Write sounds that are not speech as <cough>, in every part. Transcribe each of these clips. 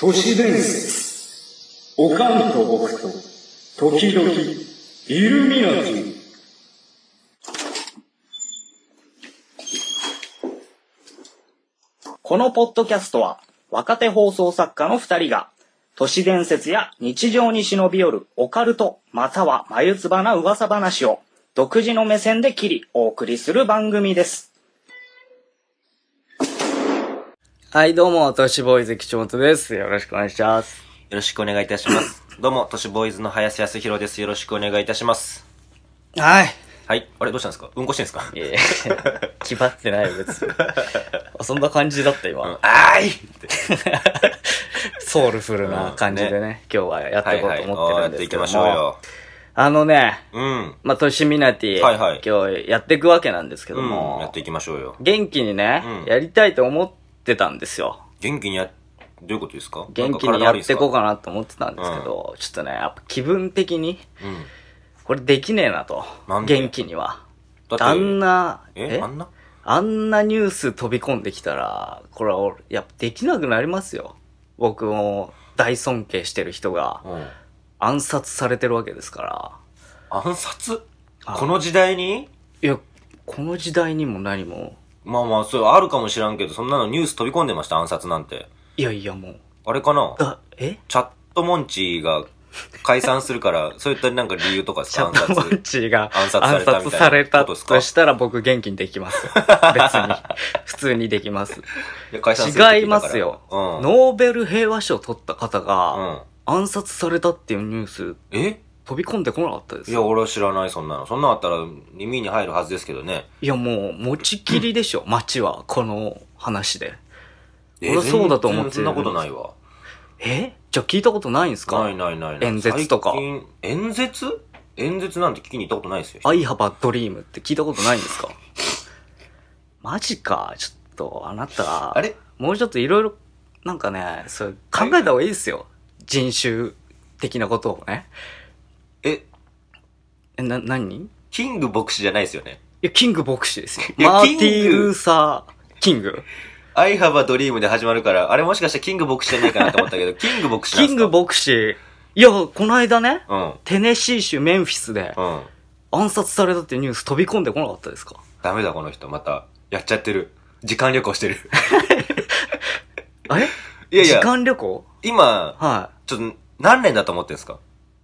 都市伝説、おかんと僕と、時々、イルミナティ。このポッドキャストは、若手放送作家の二人が、都市伝説や日常に忍び寄るオカルト、または眉唾な噂話を、独自の目線で切り、お送りする番組です。はい、どうも、都市ボーイズ吉本です。よろしくお願いします。よろしくお願いいたします。どうも、都市ボーイズの林康弘です。よろしくお願いいたします。はい。はい。あれ、どうしたんですかうんこしてんですかいえ、決 <laughs> まってないよ、別に。そんな感じだった、今。うん、あいソウルフルな感じでね、うん、ね今日はやっていこうと思ってるんですけども。はいはい、やっていきましょうよ。あのね、うん。まあ、としみなて、はいはい、今日やっていくわけなんですけども、うん、やっていきましょうよ。元気にね、うん、やりたいと思ってってたんですよ。元気にや、どういうことですか元気にやっていこうかなと思ってたんですけど、うん、ちょっとね、やっぱ気分的に、これできねえなと。元気には。あんな、えあんなあんなニュース飛び込んできたら、これは、やっぱできなくなりますよ。僕も大尊敬してる人が、暗殺されてるわけですから。暗殺この時代にいや、この時代にも何も。まあまあ、そう、あるかもしらんけど、そんなのニュース飛び込んでました、暗殺なんて。いやいや、もう。あれかなあ、えチャットモンチーが解散するから、<laughs> そういったなんか理由とかですチャットモンチーが暗殺されたたとしたら僕元気にできます <laughs> 別に。普通にできます。いや解散しるっ違いますよ。うん。ノーベル平和賞を取った方が、うん。暗殺されたっていうニュース、え飛び込んでこなかったです。いや、俺は知らない、そんなの。そんなのあったら耳に入るはずですけどね。いや、もう、持ちきりでしょ、<laughs> 街は、この話で。俺はそうだと思ってそんなことないわ。えじゃあ聞いたことないんですかないないないない。演説とか最近演説演説なんて聞きに行ったことないですよ。アイハバドリームって聞いたことないんですか <laughs> マジか、ちょっと、あなた、あれもうちょっといろいろ、なんかね、そう考えた方がいいですよ。人種的なことをね。え、え、な、何キング牧師じゃないですよね。いや、キング牧師ですよ。いやマーティキンー・グルーサー・キング。アイハバ・ドリームで始まるから、あれもしかしたらキング牧師じゃないかなと思ったけど、<laughs> キング牧師なんキですング牧師。いや、この間ね、テネシー州メンフィスで暗殺されたっていうニュース飛び込んでこなかったですかダメだこの人、また。やっちゃってる。時間旅行してる。<laughs> あれいやいや時間旅行今、はい。ちょっと何年だと思ってんですか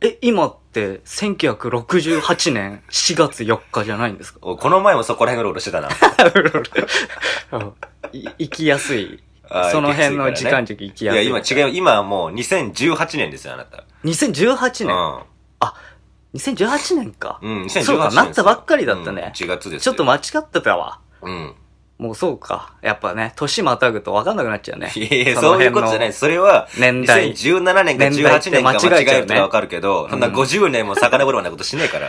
え、今って1968年4月4日じゃないんですかこの前もそこら辺うろうろしてたな。<laughs> 行きやすい。その辺の時間軸行きいやすい。今違うよ。今はもう2018年ですよ、あなた。2018年あ、2018年か。うん、2018年そうか、なったばっかりだったねうん1月ですちょっと間違ってたわ。うん。もうそうか。やっぱね、年またぐと分かんなくなっちゃうね。いやいや、そのそういうことじゃない。それは、年代。2017年か18年か間違えると分かるけど、そんな50年も遡るようなことしないから。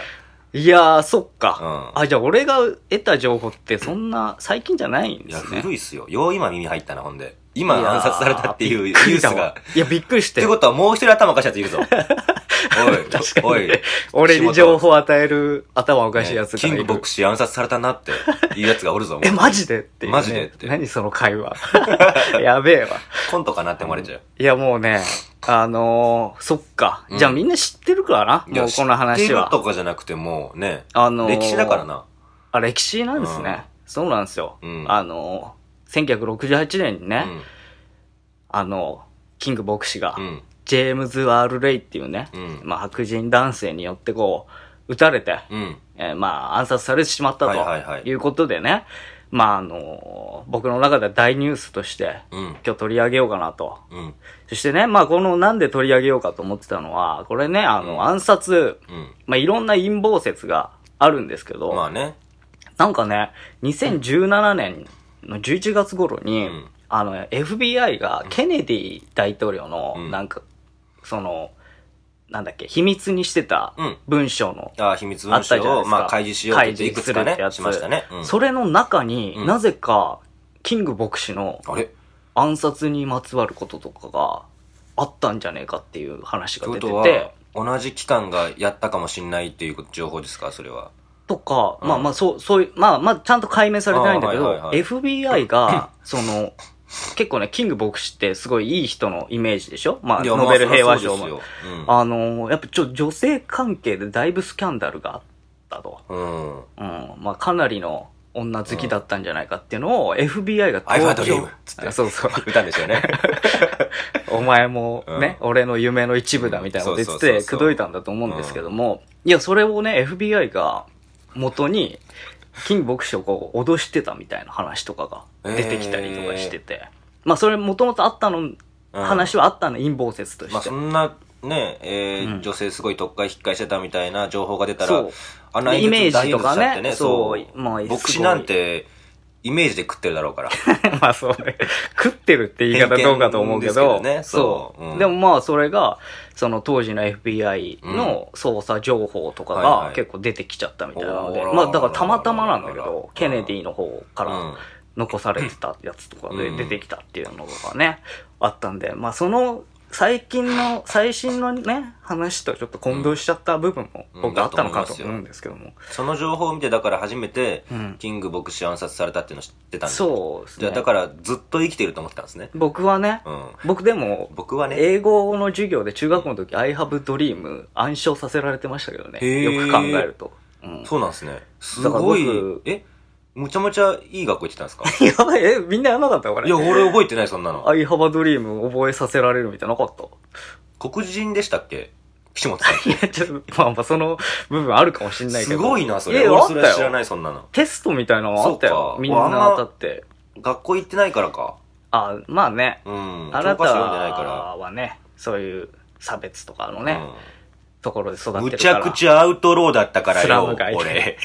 いやー、そっか。うんあ、じゃあ俺が得た情報ってそんな最近じゃないんいですね。古いっすよ。よう今耳入ったな、ほんで。今暗殺されたっていうニュースが。いや、びっくりしってて。ことはもう一人頭おかしいやついるぞ。<laughs> <laughs> 確かに、ね、俺に情報与える頭おかしい奴がいる、ね、キング牧師暗殺されたなって言う <laughs> 奴がおるぞ、え、マジでっていう、ね、マジでって。何その会話。<laughs> やべえわ。コントかなって思われちゃう。いや、もうね、あのー、そっか。じゃあみんな知ってるからな、うん、もうこの話は。知ってるとかじゃなくてもうね、あのー、歴史だからな。あ、歴史なんですね。うん、そうなんですよ。うん、あのー、1968年にね、あの、キング牧師が、ジェームズ・アール・レイっていうね、うん、まあ、白人男性によってこう、撃たれて、うん、えー、まあ、暗殺されてしまったということでね、まあ、あのー、僕の中では大ニュースとして、うん、今日取り上げようかなと。そしてね、まあ、この、なんで取り上げようかと思ってたのは、これね、あの、暗殺、まあ、いろんな陰謀説があるんですけど、まあね、なんかね、2017年の11月頃に、あの、FBI がケネディ大統領の、なんか、その、なんだっけ、秘密にしてた文章の、うん、ああ、秘密文章を、まあ、開示しようっていくつかね、しましたね。うん、それの中に、なぜか、キング牧師の、暗殺にまつわることとかがあったんじゃねえかっていう話が出てて。同じ機関がやったかもしんないっていう情報ですか、それは。とか、うん、まあまあ、そう、そういう、まあまあ、ちゃんと解明されてないんだけど、はいはいはい、FBI が、<laughs> その、結構ね、キング牧師ってすごいいい人のイメージでしょまあ、ノーベル平和賞も。まあ、うん、あのー、やっぱちょ、女性関係でだいぶスキャンダルがあったと。うん。うん。まあ、かなりの女好きだったんじゃないかっていうのを FBI が had 京、うん、つって。そうそう。歌んですよね。<laughs> お前もね、うん、俺の夢の一部だみたいなこと言って、口説いたんだと思うんですけども、いや、それをね、FBI が元に、金牧師をこう脅してたみたいな話とかが出てきたりとかしてて、えー、まあそれもともとあったの、うん、話はあったの陰謀説として、まあ、そんなねえー、うん、女性すごい特会引っかえしてたみたいな情報が出たらあんなイメージとかねそうそう、まあ、牧師なんてイメージで食ってるだろうから。<laughs> まあそうね。食ってるって言い方どうかと思うけど。ね、そう。そううん、でもまあそれが、その当時の FBI の捜査情報とかが結構出てきちゃったみたいなので。まあだからたまたまなんだけど、ケネディの方から残されてたやつとかで出てきたっていうのがね、あったんで、まあその最近の、最新のね、話とちょっと混同しちゃった部分も僕あったのかと思うんですけども。その情報を見て、だから初めて、キング牧師暗殺されたっていうの知ってたんでそうですね。じゃだからずっと生きてると思ってたんですね。僕はね、うん、僕でも、僕はね、英語の授業で中学校の時、I have dream 暗唱させられてましたけどね。よく考えると。うん、そうなんですね。すごい。えむちゃむちゃいい学校行ってたんですか <laughs> やばい、え、みんなやばかったこれ。いや、俺覚えてない、そんなの。アイハバドリーム覚えさせられるみたいなかった黒人でしたっけ岸本さん。<laughs> いや、ちょっと、まあまあ、その部分あるかもしんないけど。すごいな、それ。俺それ知らない、そんなの。テストみたいなのあったよみんな当たって。学校行ってないからか。あ、まあね。うん。あなた科でないかはね、そういう差別とかのね、うんところで育ってるから。むちゃくちゃアウトローだったからよ、俺。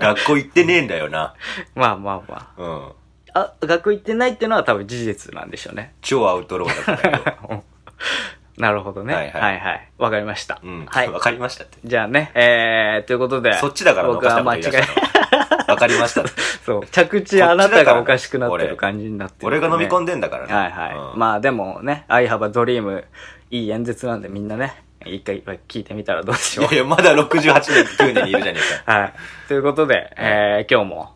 学校行ってねえんだよな。<laughs> まあまあまあ。うん。あ、学校行ってないっていうのは多分事実なんでしょうね。超アウトローだったよ。<laughs> なるほどね。はいはい。わかりました。うん。はい。わかりましたって。じゃあね、えー、ということで。そっちだから僕は間違い。<laughs> わかりました。そう。着地あなたがおかしくなってる感じになってる、俺。が飲み込んでんだからね。はいはい。まあでもね、相幅ドリーム、いい演説なんでみんなね、一回聞いてみたらどうしよう。いやいや、まだ68年、9年にいるじゃねえか。<laughs> はい。ということで、えー、今日も、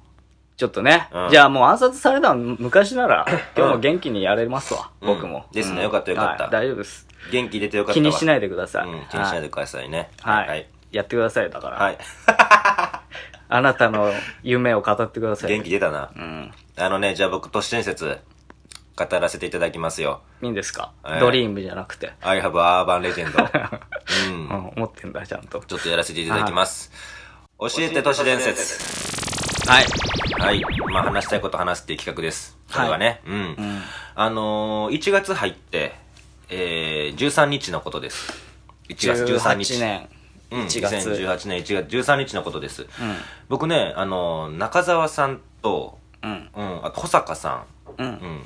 ちょっとね、うん、じゃあもう暗殺されたの昔なら、今日も元気にやれますわ、うん、僕も。ですね、よかったよかった、はい、大丈夫です。元気出てよかった気にしないでください。うん、気にしないでくださいね。はい。はい、やってください、だから。はい。<laughs> あなたの夢を語ってください。元気出たな。うん。あのね、じゃあ僕、都市伝説。語らせていただきますよ。いいんですか、えードリームじゃなくて。I have urban legend. <laughs> うん、思ってんだ、ちゃんと。ちょっとやらせていただきます。教えて都市伝説。はい。はい。まあ話したいこと話すっていう企画です。これはね。うん。うん。あのー、1月入って、えー、13日のことです。1月13 18日。年。うん、1月。2018年1月13日のことです。僕ね、あの中澤さんと、うん。うん、あと保坂さん、うん。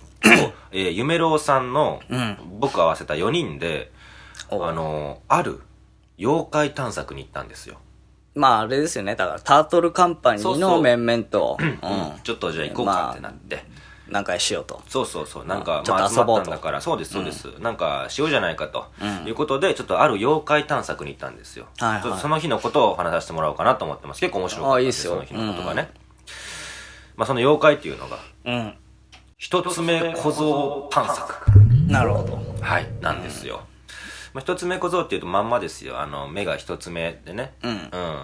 えー、夢郎さんの、僕合わせた4人で、あの、ある妖怪探索に行ったんですよ。まああれですよね。だから、タートルカンパニーの面々と。ちょっとじゃあ行こうかってなって。何回しようと。そうそうそう。なんか、ちょっと遊ぼうと。だから、そうです、そうです。なんか、しようじゃないかと。いうことで、ちょっとある妖怪探索に行ったんですよ。その日のことを話させてもらおうかなと思ってます。結構面白かったです。その日のことがね。まあ、その妖怪っていうのが、一つ目小僧探索。なるほど。はい、なんですよ。まあ、一つ目小僧っていうとまんまですよ。あの、目が一つ目でね。うん。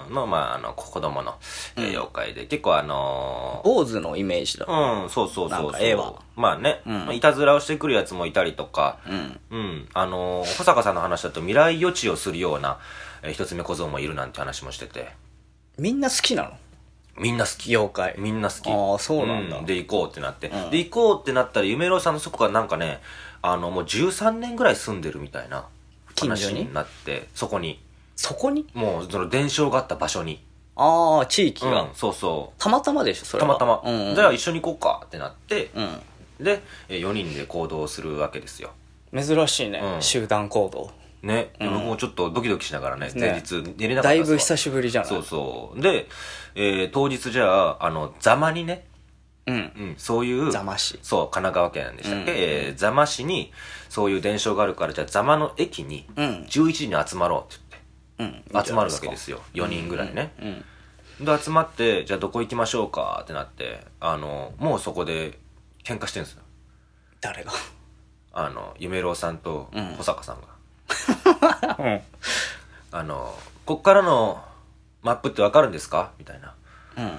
うん、の、まあ、あの、子供の、えー、妖怪で、うん、結構あのー、坊主のイメージだ。うん、そうそうそうそう。絵は。まあね、うん、まあ、いたずらをしてくるやつもいたりとか、うん。うん。あのー、保坂さんの話だと未来予知をするような、えー、一つ目小僧もいるなんて話もしてて。みんな好きなのみんな好き妖怪みんな好きああそうなんだ、うん、で行こうってなって、うん、で行こうってなったら夢郎さんのそこがなんかねあのもう13年ぐらい住んでるみたいな話になってそこにそこにもうその伝承があった場所にああ地域が、うん、そうそうたまたまでしょそれはたまたま、うんうん、じゃあ一緒に行こうかってなって、うん、で4人で行動するわけですよ珍しいね、集団行動ね、で僕もちょっとドキドキしながらね、前日寝れなかっだたいですぶ久しぶりじゃん。そうそうで、えー当日じゃああの座間にね、うんうん、そういう座間市そう神奈川県でしたっけ、うんえー座間市にそういう伝承があるからじゃあ座間の駅にうん11時に集まろうってうん言って集まるわけですよ4人ぐらいね、うんで集まってじゃあどこ行きましょうかってなってあのもうそこで喧嘩してるんですよ誰があの夢郎さんとうん保坂さんが、うんあの、こっからのマップってわかるんですかみたいな。うん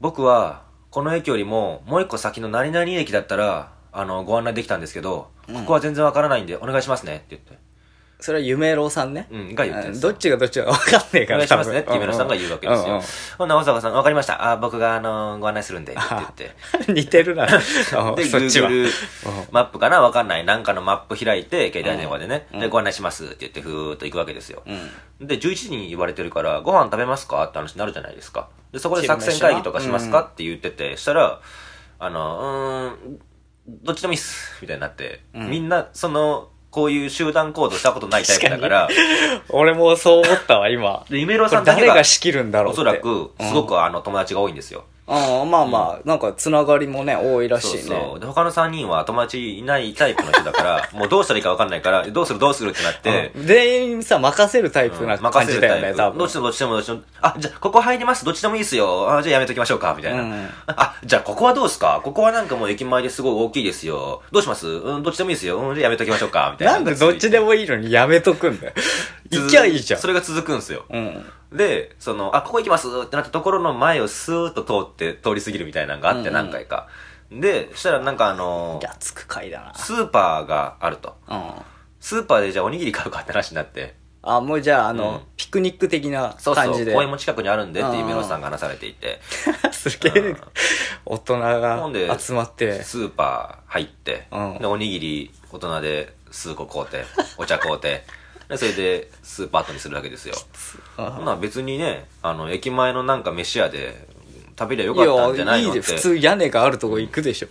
僕は、この駅よりも、もう一個先の何々駅だったら、あの、ご案内できたんですけど、ここは全然わからないんで、お願いしますね、って言って。それは夢郎さんね。うん、が言ってるどっちがどっちが分かんねえから。願いしますねって分夢郎さんが言うわけですよほんなら、大坂さん、わかりました。あ、僕が、あの、ご案内するんで、って言って。<laughs> 似てるな。で、<laughs> で、そっちは。マップかなわかんない。なんかのマップ開いて、携帯電話でね。で、ご案内しますって言って、ふーっと行くわけですよ。で、11時に言われてるから、ご飯食べますかって話になるじゃないですか。で、そこで作戦会議とかしますかって言ってて、したら、あの、うん、どっちでもいいっす。みたいになって、みんな、その、こういう集団行動したことないタイプだから。俺もそう思ったわ、今。で、イメロさんだけ誰が仕切るんだろうおそらく、すごくあの、友達が多いんですよ。ああまあまあ、なんかつながりもね多いらしいねそうそうで他の3人は友達いないタイプの人だから <laughs> もうどうしたらいいか分かんないからどうするどうするってなって、全員さ任せるタイプな感じだよね、多分どっちでもどっちでもどっちでも、あ、じゃあここ入ります、どっちでもいいっすよ。あ、じゃあやめときましょうか、みたいな。うんあ、じゃあここはどうっすかここはなんかもう駅前ですごい大きいですよ。どうしますうん、どっちでもいいっすよ。うん、じゃあやめときましょうか、みたいな。なんでどっちでもいいのにやめとくんだよ行きゃいいじゃんそれが続くんすよ。うんで、その、あ、ここ行きますってなったところの前をスーッと通って、通り過ぎるみたいなのがあって、何回か。うんうん、で、そしたらなんかあのー、つく回だな。スーパーがあると。うん。スーパーでじゃあおにぎり買うかって話になって。あ、もうじゃあ、あの、うん、ピクニック的な感じで。そうそう、公園も近くにあるんでってロ野さんが話されていて。<laughs> すげえ、うん、大人が集まって。スーパー入って、うん、で、おにぎり大人で数個買うて、お茶買うて。それでスーパートにするわけですよまあ別にねあの駅前のなんか飯屋で食べりゃよかったんじゃないのって普通屋根があるとこ行くでしょ、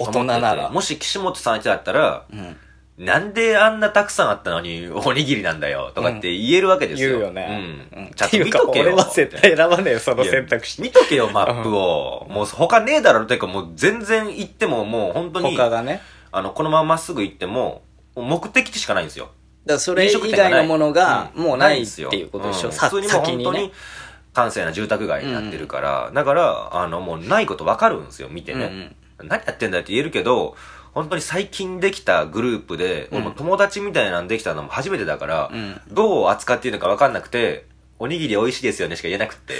うん、大人ならもし岸本さん家だったら、うんなんであんなたくさんあったのにおにぎりなんだよとかって言えるわけですよ。うん、言うよね。うん。ちゃんと見とけよ。俺は絶対選ばねえよ、その選択肢。見とけよ、マップを。もう他ねえだろというか、もう全然行ってももう本当に。他がね。あの、このまままっすぐ行っても、目的地しかないんですよ。だそれ以外のものがもうないっていうことでしょ、うん、普通にもう本当に閑静な住宅街になってるから、うん、だからあのもうないこと分かるんですよ見てね、うん、何やってんだって言えるけど本当に最近できたグループで、うん、も友達みたいなんできたのも初めてだから、うん、どう扱っていいのか分かんなくておにぎり美味しいですよねしか言えなくて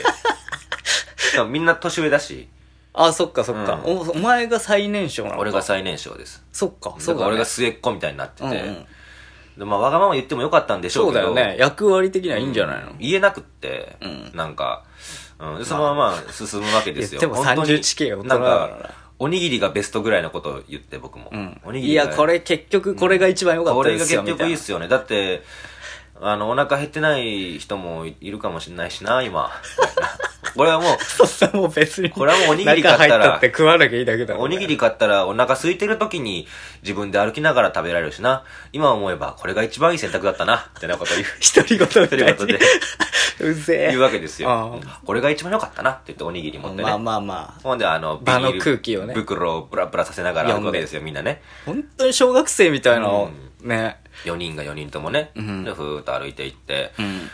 <laughs> みんな年上だしあそっかそっか、お前が最年少なの俺が最年少ですそっかそうか、俺が末っ子みたいになってて、うんうんまあ、わがまま言ってもよかったんでしょうそうだよね。役割的にはいいんじゃないの、言えなくって、うんなんか、うん、そのまま進むわけですよ。でも本当30近い大なんかおにぎりがベストぐらいのことを言って僕も。うん。おにぎりいや、これ結局これが一番良かっこたれでがす結これ局結いいいっすよね。だって、あの、お腹減ってない人もいるかもしれないしな、今。<laughs> これはもう、<laughs> そしたらもう別に。これはもうおにぎり買ったら。って食わなきゃいいだけだ、おにぎり買ったらお腹空いてる時に自分で歩きながら食べられるしな。今思えばこれが一番いい選択だったな。ってなこと言う。<laughs> 一人ごとで。一人とで。うぜえ。言うわけですよ。これが一番良かったなって言っておにぎり持ってね。まあまあまあ。ほんであの、ビの空気をね。袋をブラブラさせながら歩くわけですよ、みんなね。本当に小学生みたいな、ね。4人が4人ともね。で、ふーっと歩いていって。うん。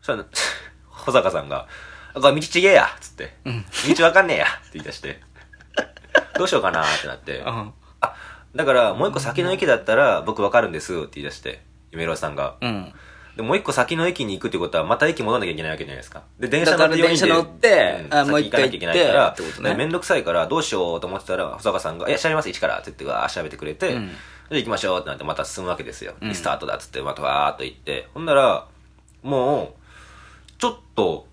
そしたら、<laughs> 保坂さんが、これ道ちげえやっつって、うん道わかんねえやって言い出して、どうしようかなってなって、あ、だからもう一個先の駅だったら僕わかるんですって言い出して、夢郎さんが。うんでもう一個先の駅に行くってことはまた駅戻らなきゃいけないわけじゃないですか。で、電車乗って電車乗ってあもう一回行行かなきゃいけないから、ってことねでめんどくさいからどうしようと思ってたら、細川さんが、いや、調べます、一からって言って、わー調べてくれて、うんで、行きましょうってなってまた進むわけですよ。うんリスタートだっつって、またわーっと行って。ほんなら、もう、ちょっと、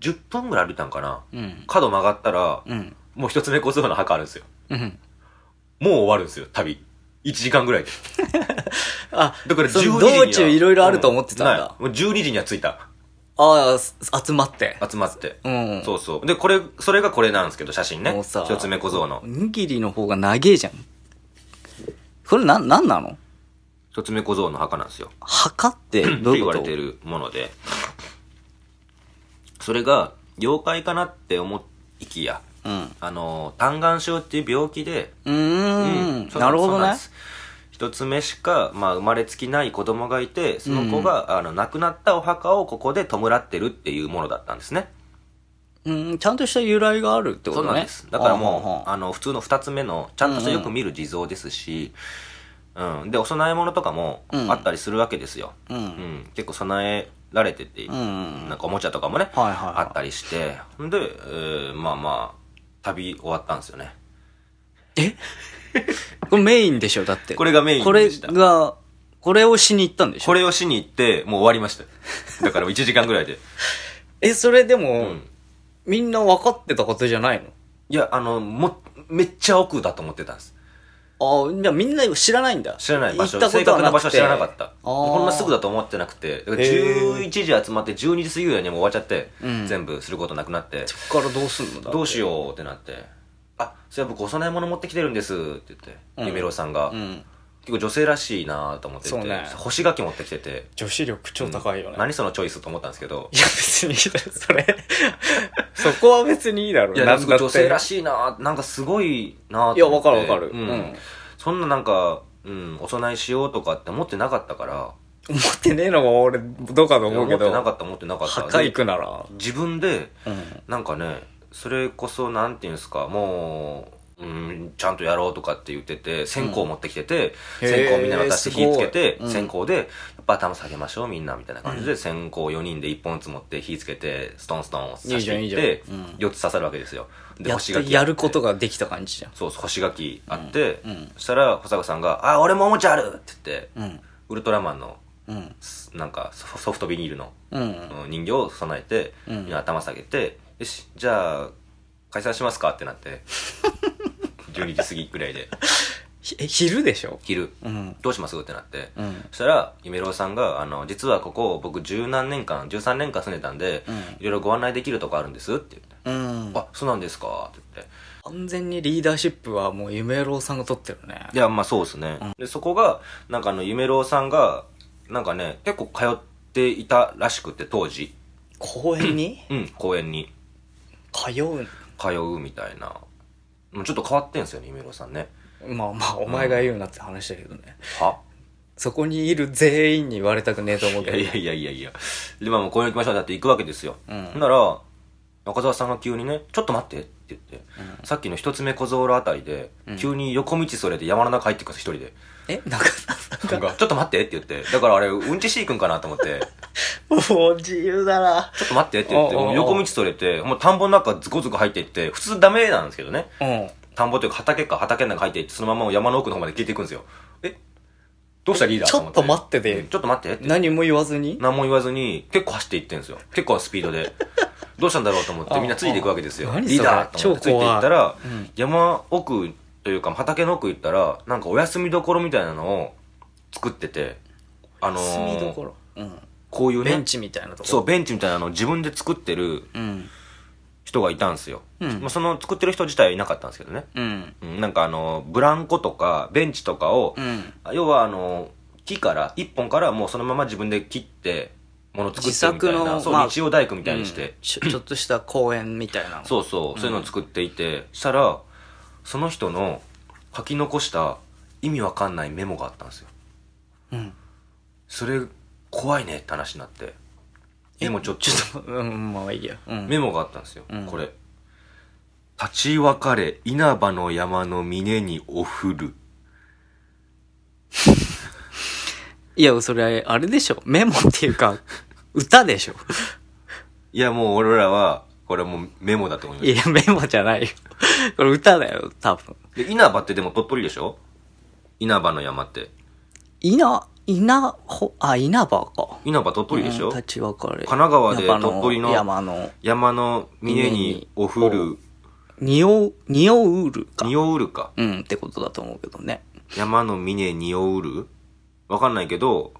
10分ぐらい歩いたんかな、うん、角曲がったら、うん、もう一つ目小僧の墓あるんですよ、うん、もう終わるんですよ旅1時間ぐらいで <laughs> あだから12時に道中いろいろあると思ってたんだ、もう12時には着いたああ、集まって。集まって。うん。そうそう。で、これ、それがこれなんですけど、写真ね。一つ目小僧の。おにぎりの方が長えじゃん。これな、なんなの一つ目小僧の墓なんですよ。墓ってどういうことって言われてるもので。それが妖怪かなって思いきや、うん、あの単眼症っていう病気でうん、うなるほどね一つ目しか、まあ、生まれつきない子供がいてその子が、あの亡くなったお墓をここで弔ってるっていうものだったんですねうん、ちゃんとした由来があるってことね。そうなんです。だからもう、あの、普通の二つ目の、ちゃんとしたよく見る地蔵ですし、うん、でお供え物とかもあったりするわけですよ、うんうん、結構備えられてて、うん、なんかおもちゃとかもね、はいはいはい、あったりしてで、えー、まあまあ旅終わったんですよねえ <laughs> これメインでしょだってこれがメインでしたこれがこれをしに行ったんでしょこれをしに行ってもう終わりましただから1時間ぐらいで <laughs> えそれでも、みんな分かってたことじゃないのいやあのもめっちゃ奥だと思ってたんですああ、じゃみんな知らないんだ。知らない場所。正確な場所知らなかった。こんなすぐだと思ってなくて、11時集まって12時過ぎぐらいにも終わっちゃって、全部することなくなって。そっからどうすんのだどうしようってなって。あ、そうは僕お供え物持ってきてるんですって言って、ゆめろさんが。うん結構女性らしいなと思ってて、そうね干し柿持ってきてて、女子力超高いよね。何そのチョイスと思ったんですけど、いや、別にいいそれ。<laughs> そこは別にいいだろ、ういや、なんか女性らしいななんかすごいなと思っいや、わかるわかる。ううん。そんななんか、うん、お供えしようとかって思ってなかったから、思ってねえのが俺、どうかと思思うっけてなかど。った、思ってなかった。破壊くなら。自分で、うん。なんかね、それこそ、なんていうんですか、もう、うん、ちゃんとやろうとかって言ってて、線香持ってきてて、うん、線香みんな渡して火つけて、うん、線香で、やっぱ頭下げましょうみんなみたいな感じで、線香4人で1本ずつ持って火つけて、ストンストン刺していって、い4つ刺さるわけですよ。で、星しや。ることができた感じじゃん。そう、干し柿あって、そしたら、保坂さんが、あ、俺もおもちゃあるって言って、ウルトラマンの、うん、なんかソフトビニールの、人形を備えて、頭下げて、よし、じゃあ、解散しますかってなって <laughs> 12時過ぎぐらいで。え、昼でしょ昼。うん。どうしますってなって。うん。そしたら、ゆめろうさんが、あの、実はここ、僕十何年間、13年間住んでたんで、うんいろいろご案内できるとこあるんですって言って、うん。あ、そうなんですかって言って。完全にリーダーシップはもうゆめろうさんが取ってるねい。や、まあそうですね。で、そこが、なんかあの、ろうさんが、なんかね、結構通っていたらしくて、当時。公園にうん、公園に通う。通うみたいな。もうちょっと変わってんすよね、イメロさんね。まあまあ、お前が言うなって話だけどね。はそこにいる全員に言われたくねえと思うけど。いやいやいやいや。で、まあもう公園行きましょうだって行くわけですよ。うんほんなら、中澤さんが急にね、ちょっと待ってって言って、さっきの一つ目小僧らあたりで、急に横道それで山の中入ってくるんです、一人で。え中田さんが。ちょっと待ってって言って。だからあれ、うんちしいくんかなと思って。もう自由だな。ちょっと待ってって言って、おうおうもう横道それて、もう田んぼの中ズコズコ入っていって、普通ダメなんですけどね。うん。田んぼというか畑か畑の中入っていって、そのままもう山の奥の方まで消えていくんですよ。えどうしたリーダーちょっと待ってでうんちょっと待ってって。何も言わずに何も言わずに、結構走っていってんですよ。結構スピードで。どうしたんだろうと思って、みんなついていくわけですよ。リーダーと思ってついていったら、うん山奥というか、畑の奥行ったら、なんかお休みどころみたいなのを作ってて、あのー、みどころ、うん、こういうね。ベンチみたいなとこそう、ベンチみたいなのを自分で作ってる人がいたんですよ。うん、まあ、その作ってる人自体はいなかったんですけどね。うん、なんかあの、ブランコとか、ベンチとかを、うん、要はあの、木から、一本からもうそのまま自分で切って、もの作ってみたいな。そう、日曜大工みたいにして、うん、ちょ。ちょっとした公園みたいな。そうそう、そういうのを作っていて、したら、その人の書き残した意味わかんないメモがあったんですよ。うん。それ、怖いねって話になって。メモちょっと。ちょっと、うん、まあいいや。うん、メモがあったんですよ。うん、これ。立ち別れ、稲葉の山の峰におふる。<laughs> いや、それ、あれでしょ。メモっていうか、歌でしょ。<laughs> いや、もう俺らは、これもうメモだと思います。いや、メモじゃないよ。これ歌だよ、多分。で、稲葉ってでも鳥取でしょ稲葉の山って。稲、稲、ほ、あ、稲葉か。稲葉鳥取でしょ、う立ち分かれ。神奈川で鳥取の山の、山の峰におふる、にお、におうるか。におうるか。うん、ってことだと思うけどね。山の峰におうるわかんないけど、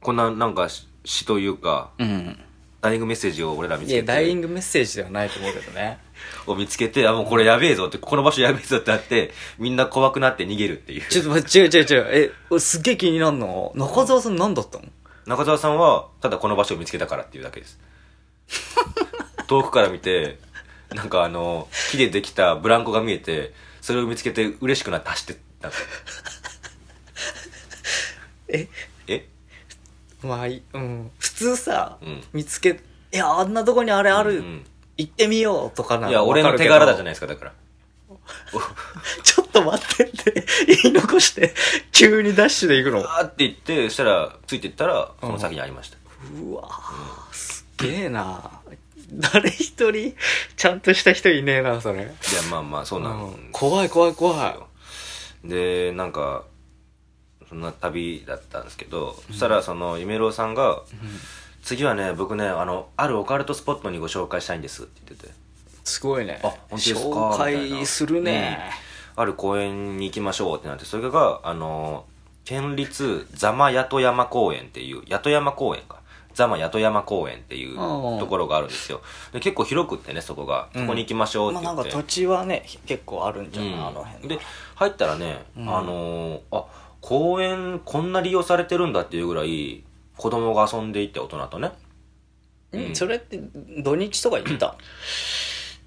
こんななんか詩というか、うん。ダイイングメッセージを俺ら見ついけや、てダイイングメッセージではないと思うけどね。<laughs> を見つけてあもうこれやべえぞってこの場所やべえぞってなってみんな怖くなって逃げるっていうちょっと待って、違う違う違う。え、すっげえ気になるの。中澤さん何だったの中澤さんはただこの場所を見つけたからっていうだけです <laughs> 遠くから見てなんかあの木でできたブランコが見えてそれを見つけて嬉しくなって走ってったえ、まあ、うん、普通さ、うん、見つけいやあんなとこにあれある、うんうん、行ってみようとかないや俺の手柄だじゃないですかだから <laughs> ちょっと待ってって言い残して急にダッシュで行くのあって言ってそしたらついていったらその先にありました、うん、うわ、ー、すげえな誰一人ちゃんとした人いねえなそれいやまあまあそうなの、うん、怖い怖い怖いでなんかそんな旅だったんですけど、そしたらその夢郎さんが、次はね僕ねあのあるオカルトスポットにご紹介したいんです」って言っててすごいねあ本当ですか紹介するね、ある公園に行きましょうってなってそれがあの県立座間八戸山公園っていう八戸山公園か座間八戸山公園っていうところがあるんですよで結構広くってねそこが、うん、そこに行きましょうって言って、まあ、なんか土地はね結構あるんじゃない、うん、あの辺で入ったらね、あのあ公園こんな利用されてるんだっていうぐらい子供が遊んでいって大人とねうん、それって土日とか行った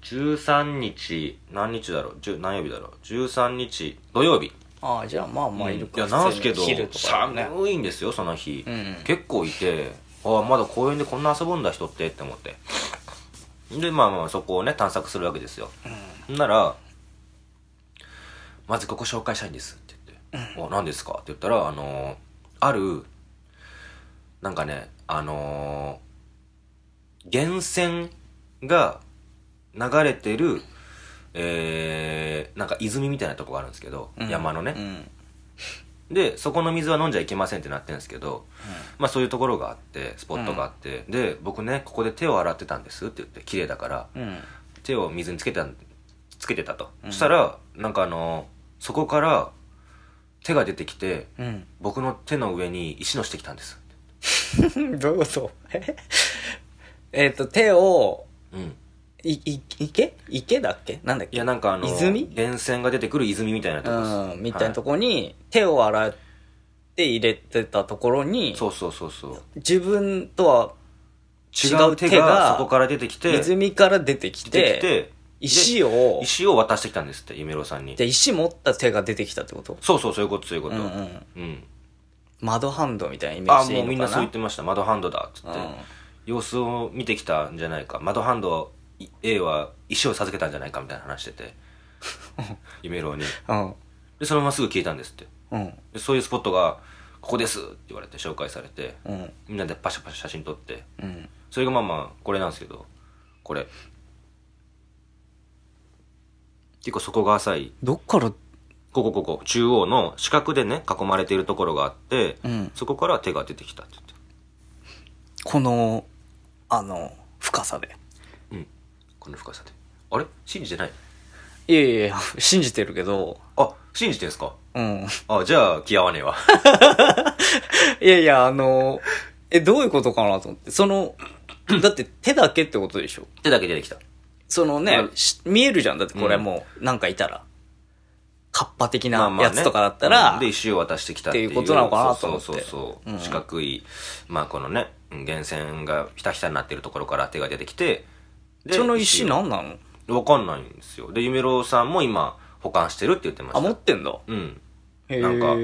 13 <clears throat> 日何日だろう何曜日だろう13日土曜日ああじゃあまあまあいるいやなんすけど、ね寒いんですよその日、うん結構いてああまだ公園でこんな遊ぶんだ人ってって思ってでまあまあそこをね探索するわけですよ、ならまずここ紹介したいんですあ何ですか?」って言ったら、あのあるなんかねあの源泉が流れてる、えー、なんか泉みたいなとこがあるんですけど、うん、山のね、うん、でそこの水は飲んじゃいけませんってなってるんですけど、うん、まあそういうところがあってスポットがあって、で僕ねここで手を洗ってたんですって言って綺麗だから、手を水につけてたつけてたと、そしたらなんかあのそこから手が出てきて、うん、僕の手の上に石のしてきたんです <laughs> どういえっと手を、うん、いい池池だっけなんだっけいやなんかあの泉電線が出てくる泉みたいなとこですみたいなとこに、はい、手を洗って入れてたところにそうそうそうそう自分とは違う手がそこから出てきて泉から出てきて石を。石を渡してきたんですって、夢郎さんに。で、石持った手が出てきたってことそうそう、そういうこと、そういうこと。うん、うんうん、窓ハンドみたいなイメージあ、もうみんなそう言ってました。窓ハンドだ、っつって、うん。様子を見てきたんじゃないか。窓ハンド A は石を授けたんじゃないかみたいな話してて。夢 <laughs> 郎に。で、そのまますぐ消えたんですって。でそういうスポットが、ここですって言われて紹介されて、みんなでパシャパシャ写真撮って、それがまあまあ、これなんですけど、これ。結構こが浅い。どっからここここ、中央の四角でね、囲まれているところがあって、うん、そこから手が出てきたって言ってこの、あの、深さで。うん。この深さで。あれ信じてないいやいやいや、信じてるけど。あ、信じてんすかうん。あ、じゃあ、気合わねえわ。<laughs> いやいや、あの、え、どういうことかなと思って。その、だって手だけってことでしょ手だけ出てきた。そのね、まあ見えるじゃん。だってこれもう、なんかいたら。カッパ的なやつとかだったら、うんで石を渡してきたっていうことなのかなと思ってそうそうそうそう、うん四角いまあこのね源泉がひたひたになってるところから手が出てきてでその石何なのわかんないんですよで夢郎さんも今保管してるって言ってまあ、持ってんだ。うんなんか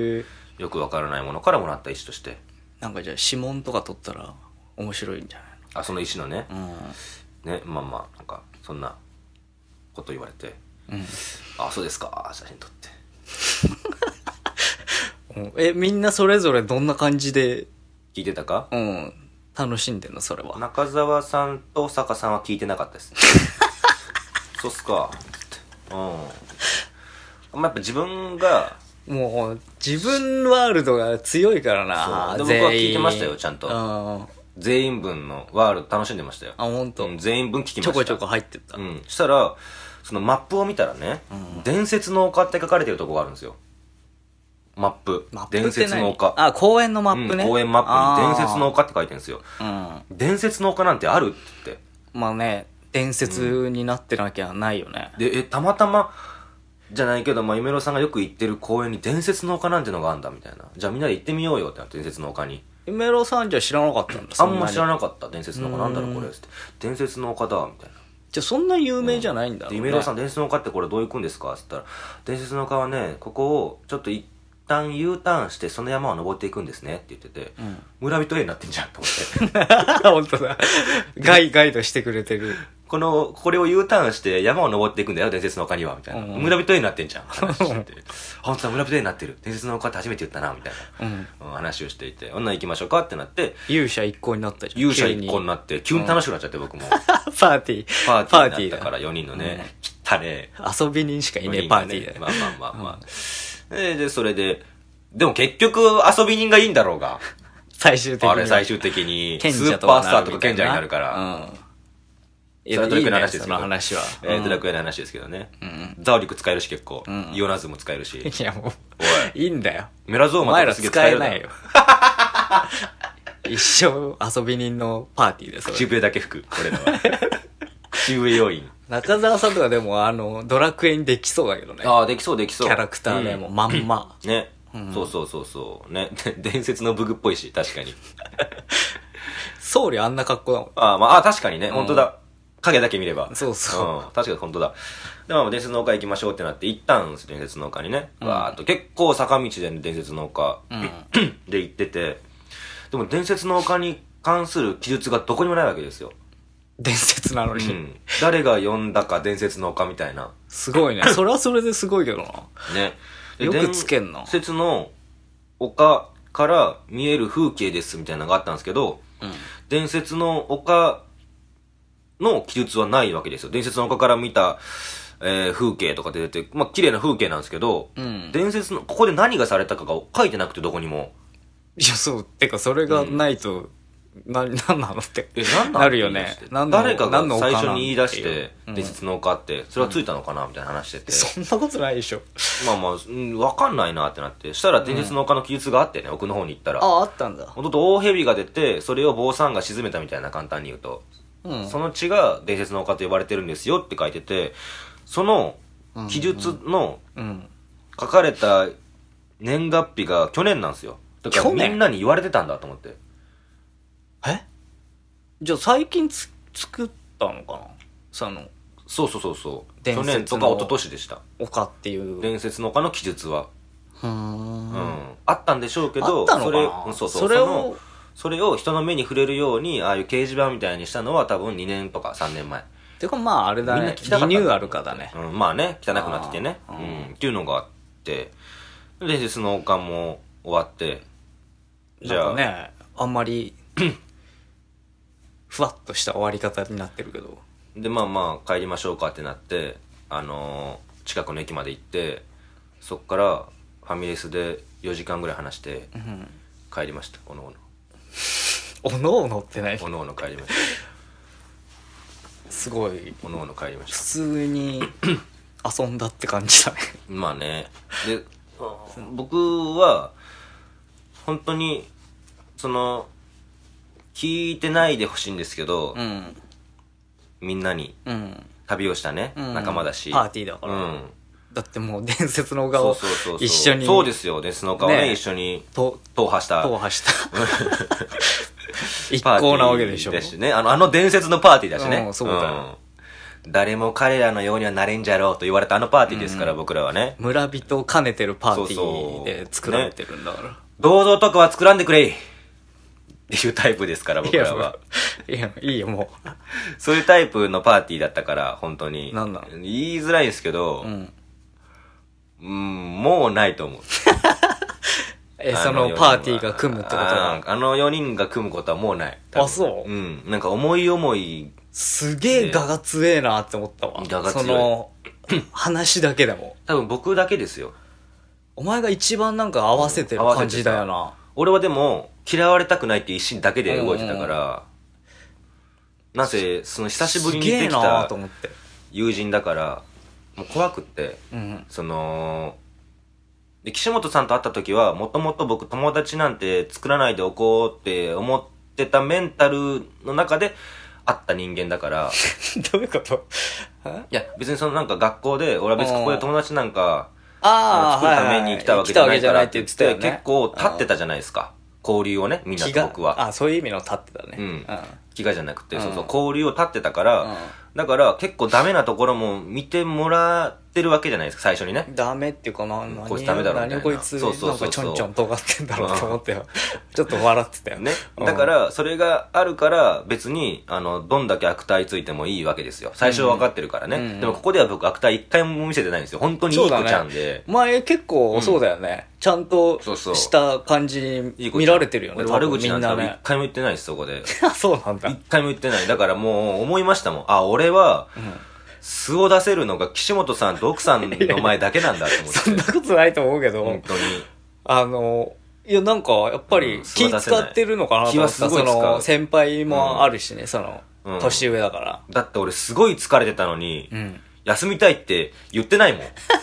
よくわからないものからもらった石としてなんかじゃあ指紋とか取ったら面白いんじゃないあその石のね、うん。ねまあまあなんかそんなこと言われて「うん、あそうですか写真撮って」<laughs> えみんなそれぞれどんな感じで聞いてたかうん楽しんでんのそれは中澤さんと坂さんは聞いてなかったです <laughs> そうっすかうんまあやっぱ自分がもう自分ワールドが強いからなあ、僕は聞いてましたよちゃんと、うん、全員分のワールド楽しんでましたよ。あ、本当。全員分聞きました。ちょこちょこ入ってった。うん。したら、そのマップを見たらね、うん、伝説の丘って書かれてるとこがあるんですよ。マップ。ップ伝説の丘。あ、公園のマップね。うん、公園マップに伝説の丘って書いてるんですよ。うん。伝説の丘なんてあるってって。まあね、伝説になってなきゃないよね。うん、で、え、たまたま、じゃないけど、まあ、ゆめろさんがよく行ってる公園に伝説の丘なんてのがあるんだみたいな。じゃあみんなで行ってみようよってなって、伝説の丘に。さんじゃ知らなかったんだあんま知らなかった伝説の子なんだろうこれっつって伝説の方みたいなじゃあそんな有名じゃないんだろう、ね、メロさん伝説の丘ってこれどう行くんですかっつったら伝説の丘はねここをちょっと一旦 U ターンしてその山を登っていくんですねって言ってて、うん、村人 A になってんじゃんと思って <laughs> 本当だガイガイドしてくれてるこの、これを U ターンして山を登っていくんだよ、伝説の丘には、みたいな。うん村人になってんじゃん。<laughs> 話して。本当だ、村人になってる。伝説の丘って初めて言ったな、みたいな。うん、話をしていて、女行きましょうかってなって。勇者一行になったじゃん。勇者一行になって、急に楽しくなっちゃって、僕も。<laughs> パーティー。パーティーだったから4人のね、来たね。遊び人しかいねえパーティーだね。まあまあまあまあ。で、それで、でも結局遊び人がいいんだろうが。<laughs> 最終的に。あれ最終的に。スーパースターとか賢者になるから。うん。エドドラクエの話ですけど。いい話は。うん、エドラクエの話ですけどね。うん、ザオリク使えるし結構。うん、イオナズも使えるし。いやもう、いいいんだよ。メラゾーマとか使えないよ。<laughs> 一生遊び人のパーティーです。口笛だけ吹く、俺のは。<laughs> 口笛要員。中澤さんとかでも、あの、ドラクエにできそうだけどね。ああ、できそうできそう。キャラクターでも、まんま。ね。そうそうそうそう。ね。<laughs> 伝説の武具っぽいし、確かに。僧侶あんな格好だもん。ああ、まあ、確かにね。本当だ。影だけ見れば。そうそう。うん、確かに本当だ。で、まあ、伝説の丘行きましょうってなって行ったんです、伝説の丘にね。うわーっと、結構坂道で、ね、伝説の丘、うん、<clears throat> で行ってて、でも伝説の丘に関する記述がどこにもないわけですよ。伝説なのに、うん、誰が呼んだか伝説の丘みたいな。すごいね。<laughs> それはそれですごいけどな。ね。よくつけんな。伝説の丘から見える風景ですみたいなのがあったんですけど、うん、伝説の丘の記述はないわけですよ。伝説の丘から見た、えー、風景とか出て、まあ、綺麗な風景なんですけど、うん、伝説の、ここで何がされたかが書いてなくて、どこにも。いや、そう。てか、それがないと、うん、な、なんなのって。え、なんなのなるよね。誰かが最初に言い出して、伝説の丘って、それはついたのかなみたいな話してて。そんなことないでしょ。まあまあ、うん、わかんないなってなって。したら伝説の丘の記述があってね、奥の方に行ったら。あ、あったんだ。ほんと、大蛇が出て、それを坊さんが沈めたみたいな、簡単に言うと。その血が伝説の丘と呼ばれてるんですよって書いてて、その記述の書かれた年月日が去年なんですよ。だからみんなに言われてたんだと思って。えじゃあ最近つ作ったのかなその。そうそうそうそう。去年とか一昨年でした。丘っていう。伝説の丘の記述は。うんうん。あったんでしょうけど、それ、そうそう。それをそれを人の目に触れるように、ああいう掲示板みたいにしたのは多分2年とか3年前。ていうかまああれだね、リニューアルかだね。うん、まあね、汚くなってきてね。うん、っていうのがあって、で、実の丘も終わって、じゃあ。ね、あんまり、<clears throat> ふわっとした終わり方になってるけど。で、まあまあ帰りましょうかってなって、あのー、近くの駅まで行って、そっからファミレスで4時間ぐらい話して、帰りました、この後の。おのおのってないおのおの帰りましすごいおのおの帰りまし普通に遊んだって感じだねまあねで僕は本当にその聞いてないでほしいんですけど、うんみんなにうん旅をしたね、うん仲間だしパーティーだからうんだってもう伝説の顔そそうそうそう一緒にそうですよ伝説の顔ねね一緒にと踏破した踏破した <laughs> 一行なわけでしょだしねあのあの伝説のパーティーだしね、うんそうだん誰も彼らのようにはなれんじゃろうと言われたあのパーティーですから、僕らはね村人を兼ねてるパーティーで作られてるんだから銅像とかは作らんでくれっていうタイプですから僕らは。いやいいよもう。そういうタイプのパーティーだったから、本当に。なんな言いづらいですけど、うん、うん、もうないと思う。<laughs> え、そのパーティーが組むってことああの4人が組むことはもうない。あそううん。なんか思い思い、すげえガが強えなって思ったわ。我が強いその、<clears throat> 話だけでも。多分僕だけですよ。お前が一番なんか合わせてる感じだよな。俺はでも、嫌われたくないって一心だけで動いてたから、なぜ、その久しぶりにできなたと思って。友人だから、怖くって、うん、そので岸本さんと会った時はもともと僕友達なんて作らないでおこうって思ってたメンタルの中で会った人間だから <laughs> どういうこといや別にそのなんか学校で俺は別にここで友達なんか作るために来たわけじゃないからって言って、結構立ってたじゃないですか交流をねみんなと僕はあそういう意味の立ってたね、うん、飢餓じゃなくて、そうそう交流を立ってたから、だから結構ダメなところも見てもらってるわけじゃないですか、最初にね。ダメっていうかな、何こいつダメだろみたいな何こいつ、そうそうそうなんかちょんちょん尖ってんだろうと思ってよ。ちょっと笑ってたよ。ね。だから、それがあるから、別に、あの、どんだけ悪態ついてもいいわけですよ。最初は分かってるからね。うんうんでも、ここでは僕、悪態一回も見せてないんですよ。本当にいい子ちゃんで。前結構そうだよね。ちゃんとそうそうした感じに見られてるよね。悪口なんて一回も言ってないです、そこで。<laughs> そうなんだ。一回も言ってない。だからもう思いましたもん。あ、俺は、素を出せるのが岸本さんと奥さんの前だけなんだと思って。<laughs> そんなことないと思うけど、本当に。あの、いや、なんか、やっぱり気使ってるのかなと思った。その、先輩もあるしね、うん、その、年上だから。だって俺すごい疲れてたのに、うん、休みたいって言ってないもん。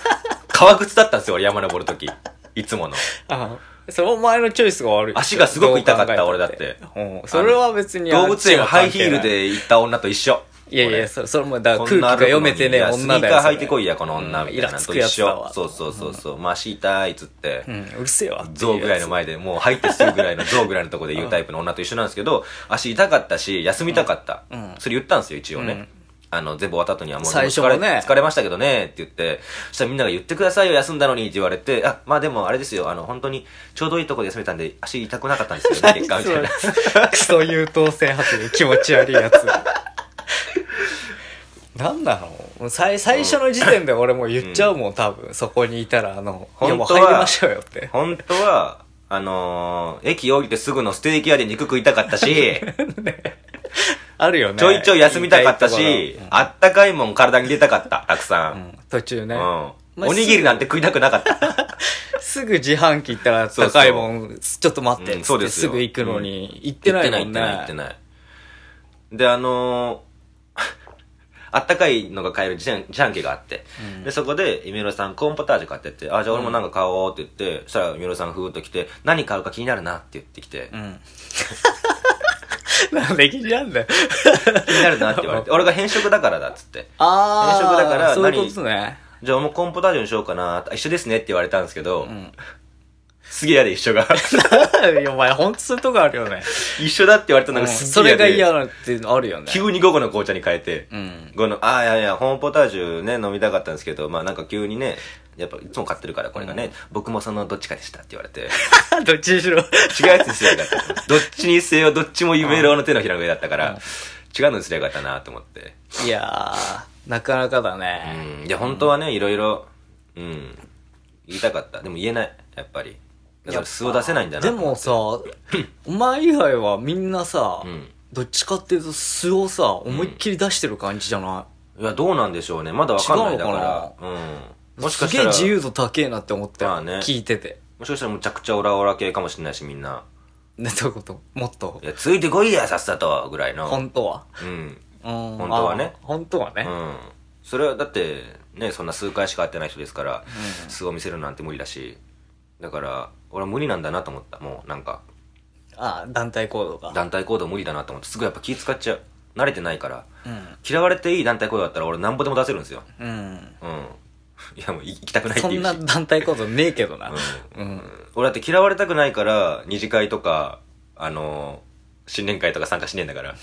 <laughs> 革靴だったんですよ、山登るとき。いつもの。あその前のチョイスが悪い。足がすごく痛かった、俺だって。それは別に。動物園ハイヒールで行った女と一緒。いやいや、そそれも、だから空気が読めてね女だよ。スニーカー履いてこいや、この女、みたいなのと一緒。そうそうそうそう。まあ、シいたいつって、うん、うるせえわ。ゾウぐらいの前で、もう入ってすぐぐらいのゾウぐらいのとこで言うタイプの女と一緒なんですけど、足痛かったし、休みたかった。うん、それ言ったんですよ、一応ね。あの、全部終わった後にはもう最初れ、ね、疲れましたけどね、って言って、そしたらみんなが言ってくださいよ、休んだのにって言われて、あ、まあでもあれですよ、あの、本当にちょうどいいとこで休めたんで、足痛くなかったんですよね、結果、みたいな。<laughs> そういう当選発言気持ち悪いやつ。なんなの最最初の時点で俺も言っちゃうもん、多分そこにいたらあの「いやも入りましょうよ」って本当は、あのー、駅降りてすぐのステーキ屋で肉食いたかったし、<laughs> あるよねちょいちょい休みたかったいいしあったかいもん体に入れたかった、たくさんうん途中ね、うん。まあおにぎりなんて食いたくなかった。すぐ <laughs> 自販機行ったらそうそういもんちょっと待ってっって、うんそうですすぐ行くのに、行ってないもんね行ってない、行ってない。で、あのあったかいのが買える自販機があって、うん、で、そこで、イメロさんコーンポタージュ買ってって、あ、じゃあ俺もなんか買おうって言って、うん、そしたらイメロさんふーっと来て、何買うか気になるなって言ってきて、うん。<laughs> なんで気になるんだよ気になるなって言われて、俺が変色だからだっつって。ああ。変色だから何、そういうことね。じゃあもうコーンポタージュにしようかな、一緒ですねって言われたんですけど、うんすげえ嫌で一緒が。<laughs> お前、ほんとそういうとこあるよね。一緒だって言われたのがすげえそれが嫌なっていうのあるよね。急に午後の紅茶に変えて、うん、午後の、ああ、いやいや、ホームポタージュね、飲みたかったんですけど、まあなんか急にね、やっぱいつも買ってるから、これがね、うん、僕もそのどっちかでしたって言われて。<laughs> どっちにしろ。違うやつにすればよかった。どっちにせよ、どっちも夢郎の手のひら上だったから、うん、違うのにすればよかったなと思って。いやー、なかなかだね。うん。いや、本当はね、いろいろ、うん、言いたかった。でも言えない、やっぱり。だから素を出せないんだなでもさ <laughs> お前以外はみんなさ、うん、どっちかっていうと素をさ思いっきり出してる感じじゃない、うん、いやどうなんでしょうねまだわかんないだからうんもしかしたらすげえ自由度高えなって思って、まあね、聞いててもしかしたらむちゃくちゃオラオラ系かもしれないしみんなねどういうこともっといやついてこいやさっさとぐらいの本当はうん本当はね本当はねうんそれはだってねそんな数回しか会ってない人ですから、うん、素を見せるなんて無理だしだから俺は無理なんだなと思ったもうなんかああ団体行動か団体行動無理だなと思ってすぐやっぱ気使っちゃう慣れてないから、うん、嫌われていい団体行動だったら俺なんぼでも出せるんですようん、うん、<laughs> いやもう行きたくないっていうそんな団体行動ねえけどな、うん、うん、俺だって嫌われたくないから二次会とかあのー、新年会とか参加しねえんだから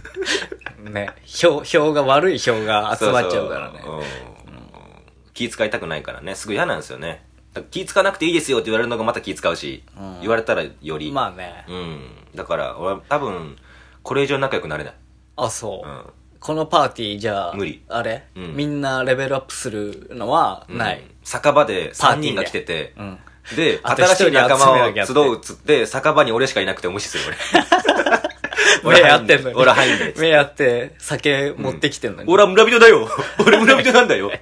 <laughs> ね票票が悪い票が集まっちゃうからね気遣いたくないからねすぐ嫌なんですよね気使わなくていいですよって言われるのがまた気使うし、うん、言われたらより。まあね。うん。だから、俺多分、これ以上仲良くなれない。あ、そう。うん、このパーティーじゃあ、無理。あれ、うん、みんなレベルアップするのはない。酒場で3人が来てて、で、新しい仲間を集うっつって、酒場に俺しかいなくて無視する俺。<laughs> 俺 <laughs> 目合ってんのに。俺は入んや目合って、酒持ってきてんのに。俺は村人だよ。<laughs> 俺村人なんだよ。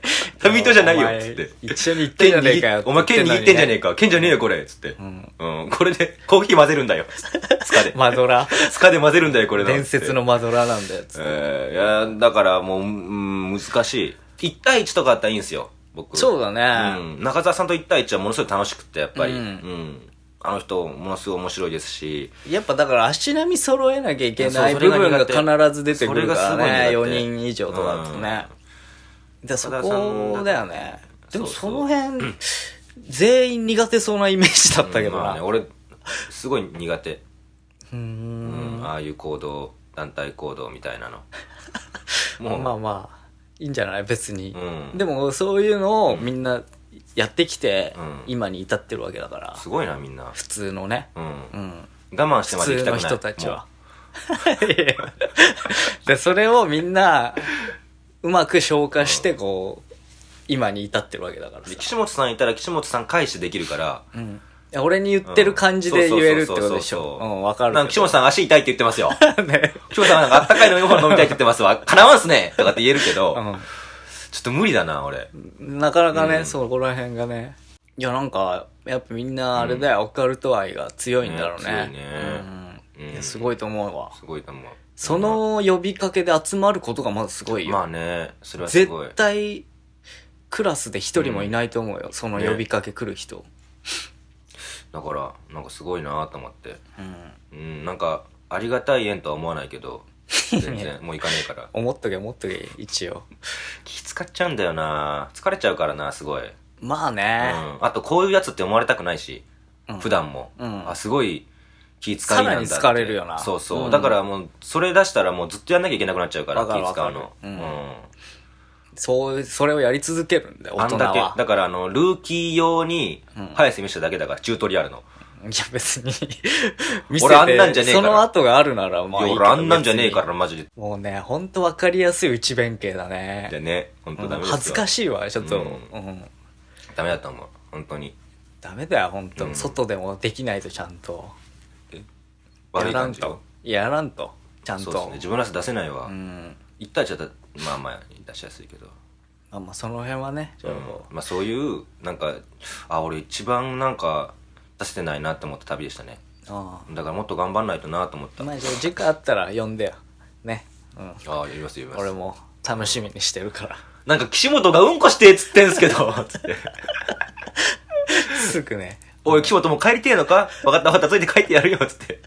旅人じゃないよ。つって。お前一緒に行ってんじゃねえかよ。お前剣握ってんじゃねえか。剣じゃねえよ、これ。つって。うん。うん。これで、コーヒー混ぜるんだよ。<laughs> つかで。マドラ。つかで混ぜるんだよ、これだ伝説。のマドラなんだよ。つってえー、いや、だからもう、うん、難しい。1対1とかあったらいいんですよ、僕。そうだね。うん。中澤さんと1対1はものすごい楽しくって、やっぱり。ううん。あの人ものすごい面白いですしやっぱだから足並み揃えなきゃいけない部分が必ず出てくるからね4人以上とかだとね、だそこだよねでもその辺全員苦手そうなイメージだったけどな、俺すごい苦手うん、ああいう行動団体行動みたいなのもう <laughs> まあまあいいんじゃない別に、でもそういうのをみんなやってきて、今に至ってるわけだからすごいなみんな普通のね、うん我慢してまで行きたくない普通の人たちは <laughs> でそれをみんなうまく消化してこう、今に至ってるわけだから岸本さんいたら岸本さん返しできるから、うん俺に言ってる感じで言えるってことでしょ。うん、わかるなん岸本さん足痛いって言ってますよ。<laughs> ね岸本さんなんかあったかい飲み物飲みたいって言ってますわ。叶わんすねとかって言えるけど、ちょっと無理だな、俺。なかなかね、うんそこら辺がね。いや、なんか、やっぱみんなあれだよ、オカルト愛が強いんだろうね。ねねうんすごいと思うわ。すごいと思う。その呼びかけで集まることがまずすごいよ。まあね、それはすごい絶。対、クラスで一人もいないと思うよ、その呼びかけ来る人。だから、なんかすごいなと思って。うん。うん、なんか、ありがたい縁とは思わないけど、全然 <laughs> もう行かねえから思っとけ思っとけ一応気使っちゃうんだよな疲れちゃうからなすごい、まあね、うん、あとこういうやつって思われたくないし、うん普段も、うんあすごい気使いなんだってさらに疲れるよなそうそう、うんだからもうそれ出したらもうずっとやんなきゃいけなくなっちゃうからか気使うのうん、うんそうそれをやり続けるんだよあんだけだからあのルーキー用に速さ見せただけだからチュートリアルのいや別に <laughs> 見せて俺あんなんじゃねえからその後があるならまあいい俺あんなんじゃねえからマジでもうねほんと分かりやすい内弁慶だねじゃね本当ダメ恥ずかしいわちょっと、ううんダメだと思う。ん本当にダメだよ本当、うん外でもできないとちゃんと悪いやらんとやらんとちゃんとそうですね自分らし出せないわ、うん言ったらちょっとまあまあ出しやすいけど、まあまあその辺はねまあ、そういうなんかあ俺一番なんか出せてないなって思った旅でしたねあだからもっと頑張んないとなと思ったまあじゃあ時間あったら呼んでよねうんああ呼びます呼びます俺も楽しみにしてるからなんか岸本がうんこしてっつってんすけど <laughs> つってすぐねおい、岸本もう帰りてえのか分かった分かった、ついて帰ってやるよ、つって。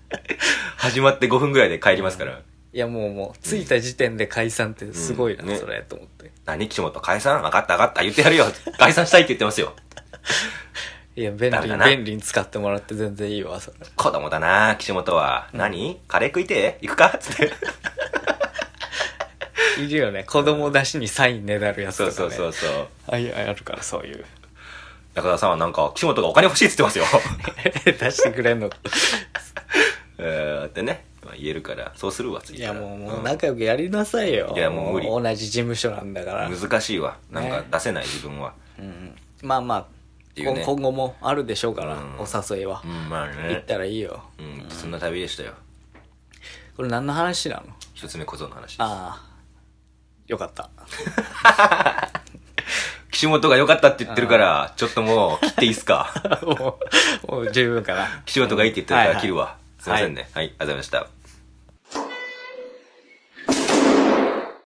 始まって5分ぐらいで帰りますから。いや、もうもう、着いた時点で解散ってすごいな、うんねそれ、と思って。何岸本解散分かった分かった、言ってやるよ。解散したいって言ってますよ。いや、便利に、な便利に使ってもらって全然いいわ、それ。子供だな岸本は。何カレー食いてい行くかつって。<laughs> いるよね。子供出しにサインねだるやつとそか、うね。そうそうそう。あ、いや、あるから、そういう。中田さんはなんか、岸本がお金欲しいって言ってますよ。<laughs> 出してくれんの。えーってね、まあ言えるから、そうするわ、ついや、もう、もう仲良くやりなさいよ。いやもう無理同じ事務所なんだから。難しいわ。なんか出せない自分は。うん。まあまあ、ていうね今後もあるでしょうから、お誘いは、うん、まあね行ったらいいようん、そんな旅でしたよこれ何の話なの一つ目小僧の話ですああよかった <laughs> 岸本が良かったって言ってるからちょっともう切っていいっすか <laughs> もうもう十分かな岸本がいいって言ってるから切るわ、すいませんねはい、ありがとうございました